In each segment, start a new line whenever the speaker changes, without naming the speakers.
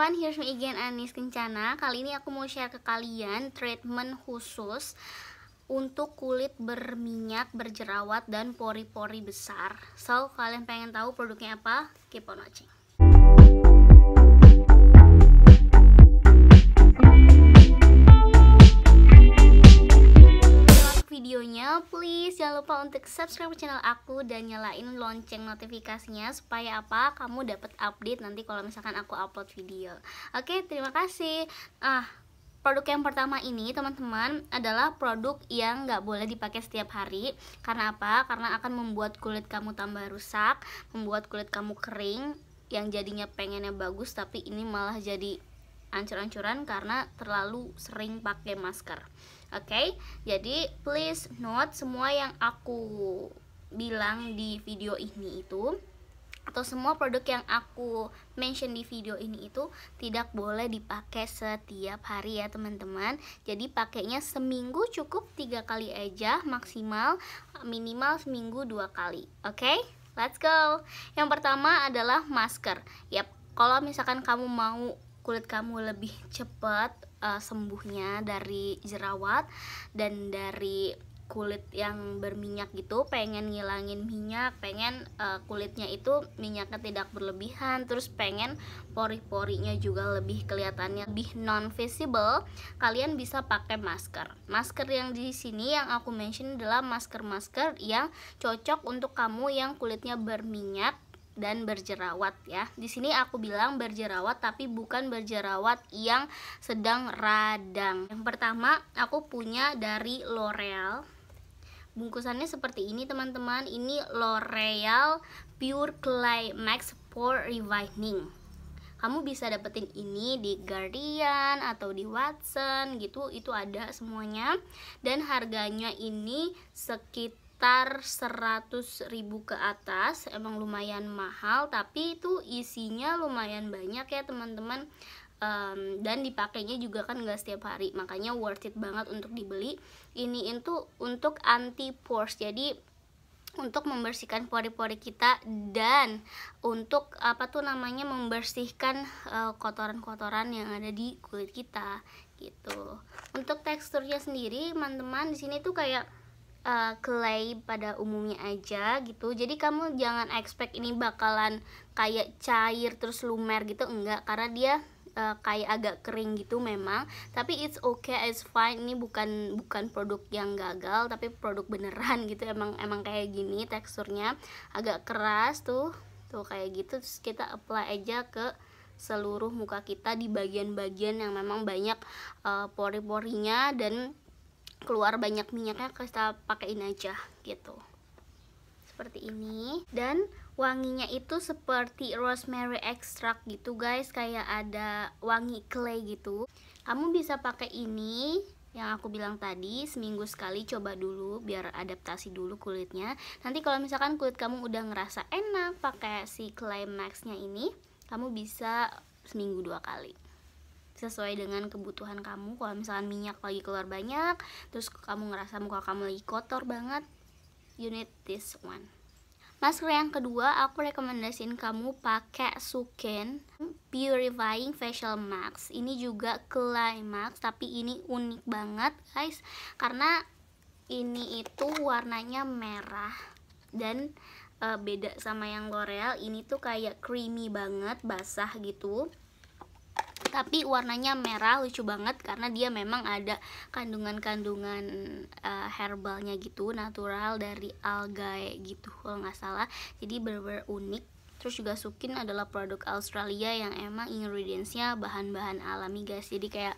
everyone, here's me again Anis Kencana Kali ini aku mau share ke kalian treatment khusus Untuk kulit berminyak, berjerawat, dan pori-pori besar So, kalian pengen tahu produknya apa? Keep on watching please jangan lupa untuk subscribe channel aku dan nyalain lonceng notifikasinya supaya apa kamu dapat update nanti kalau misalkan aku upload video. Oke, okay, terima kasih. Ah, produk yang pertama ini teman-teman adalah produk yang nggak boleh dipakai setiap hari karena apa? karena akan membuat kulit kamu tambah rusak membuat kulit kamu kering yang jadinya pengennya bagus tapi ini malah jadi ancur-ancuran karena terlalu sering pakai masker. Oke, okay? jadi please note semua yang aku bilang di video ini itu atau semua produk yang aku mention di video ini itu tidak boleh dipakai setiap hari ya teman-teman jadi pakainya seminggu cukup tiga kali aja maksimal minimal seminggu dua kali oke okay? let's go yang pertama adalah masker yap kalau misalkan kamu mau kulit kamu lebih cepat uh, sembuhnya dari jerawat dan dari kulit yang berminyak gitu pengen ngilangin minyak pengen uh, kulitnya itu minyaknya tidak berlebihan terus pengen pori-porinya juga lebih kelihatannya lebih non visible kalian bisa pakai masker masker yang di sini yang aku mention adalah masker masker yang cocok untuk kamu yang kulitnya berminyak dan berjerawat ya. Di sini aku bilang berjerawat tapi bukan berjerawat yang sedang radang. Yang pertama aku punya dari L'Oreal. Bungkusannya seperti ini teman-teman. Ini L'Oreal Pure Clay Max Pore reviving. kamu bisa dapetin ini di Guardian atau di Watson gitu itu ada semuanya dan harganya ini sekitar sekitar 100 ribu ke atas emang lumayan mahal tapi itu isinya lumayan banyak ya teman-teman um, dan dipakainya juga kan gak setiap hari makanya worth it banget untuk dibeli ini itu untuk anti pores jadi untuk membersihkan pori-pori kita dan untuk apa tuh namanya membersihkan eh, kotoran-kotoran uh, yang ada di kulit kita gitu. Untuk teksturnya sendiri, teman-teman di sini tuh kayak uh, eh, clay pada umumnya aja gitu jadi kamu jangan expect ini bakalan kayak cair terus lumer gitu enggak karena dia uh, kayak agak kering gitu memang tapi it's okay it's fine ini bukan bukan produk yang gagal tapi produk beneran gitu emang emang kayak gini teksturnya agak keras tuh tuh kayak gitu terus kita apply aja ke seluruh muka kita di bagian-bagian yang memang banyak uh, pori-porinya dan keluar banyak minyaknya kita pakaiin aja gitu seperti ini dan wanginya itu seperti rosemary extract gitu guys kayak ada wangi clay gitu kamu bisa pakai ini yang aku bilang tadi seminggu sekali coba dulu biar adaptasi dulu kulitnya nanti kalau misalkan kulit kamu udah ngerasa enak pakai si clay nya ini kamu bisa seminggu dua kali sesuai dengan kebutuhan kamu kalau misalkan minyak lagi keluar banyak terus kamu ngerasa muka kamu lagi kotor banget you need this one Masker yang kedua, aku rekomendasiin kamu pakai Suken Purifying Facial Mask. Ini juga Clay Mask, tapi ini unik banget, guys. Karena ini itu warnanya merah dan uh, beda sama yang L'Oreal. Ini tuh kayak creamy banget, basah gitu tapi warnanya merah lucu banget karena dia memang ada kandungan-kandungan uh, herbalnya gitu natural dari algae gitu kalau nggak salah jadi bener unik terus juga sukin adalah produk Australia yang emang ingredientsnya bahan-bahan alami guys jadi kayak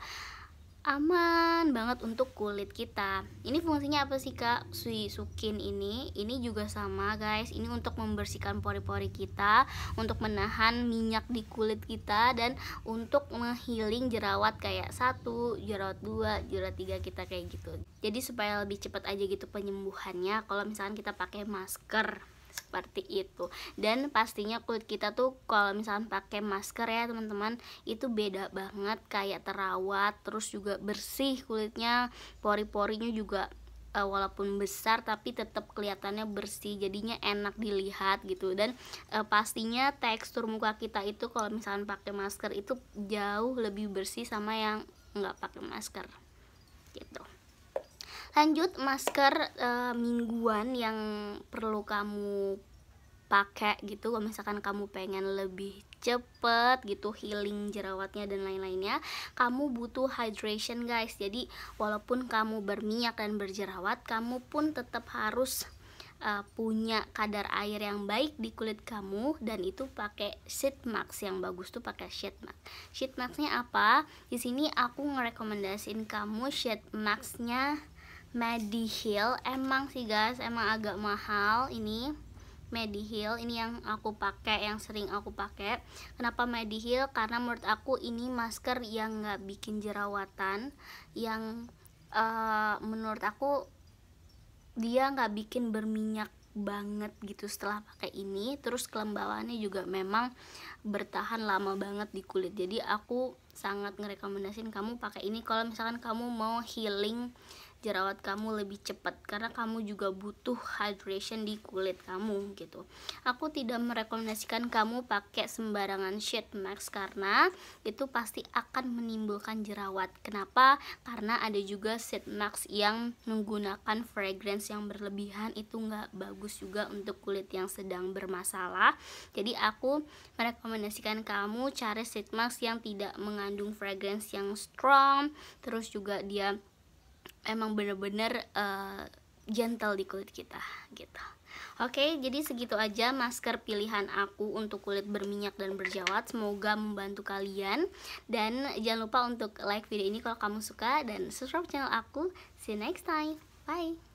aman banget untuk kulit kita ini fungsinya apa sih kak sui sukin ini ini juga sama guys ini untuk membersihkan pori-pori kita untuk menahan minyak di kulit kita dan untuk menghiling jerawat kayak satu jerawat dua jerawat tiga kita kayak gitu jadi supaya lebih cepat aja gitu penyembuhannya kalau misalkan kita pakai masker seperti itu dan pastinya kulit kita tuh kalau misalnya pakai masker ya teman-teman itu beda banget kayak terawat terus juga bersih kulitnya pori-porinya juga eh, walaupun besar tapi tetap kelihatannya bersih jadinya enak dilihat gitu dan uh, pastinya tekstur muka kita itu kalau misalnya pakai masker itu jauh lebih bersih sama yang nggak pakai masker gitu lanjut masker uh, mingguan yang perlu kamu pakai gitu kalau misalkan kamu pengen lebih cepet gitu healing jerawatnya dan lain-lainnya kamu butuh hydration guys jadi walaupun kamu berminyak dan berjerawat kamu pun tetap harus uh, punya kadar air yang baik di kulit kamu dan itu pakai sheet mask yang bagus tuh pakai sheet mask sheet masknya apa di sini aku ngerekomendasin kamu sheet masknya Mediheal emang sih guys emang agak mahal ini Mediheal ini yang aku pakai yang sering aku pakai kenapa Mediheal karena menurut aku ini masker yang nggak bikin jerawatan yang uh, menurut aku dia nggak bikin berminyak banget gitu setelah pakai ini terus kelembabannya juga memang bertahan lama banget di kulit jadi aku sangat ngerekomendasin kamu pakai ini kalau misalkan kamu mau healing jerawat kamu lebih cepat karena kamu juga butuh hydration di kulit kamu gitu. Aku tidak merekomendasikan kamu pakai sembarangan sheet mask karena itu pasti akan menimbulkan jerawat. Kenapa? Karena ada juga sheet mask yang menggunakan fragrance yang berlebihan itu nggak bagus juga untuk kulit yang sedang bermasalah. Jadi aku merekomendasikan kamu cari sheet mask yang tidak mengandung fragrance yang strong, terus juga dia emang bener-bener uh, gentle di kulit kita gitu Oke, jadi segitu aja masker pilihan aku untuk kulit berminyak dan berjawat. Semoga membantu kalian. Dan jangan lupa untuk like video ini kalau kamu suka dan subscribe channel aku. See you next time. Bye.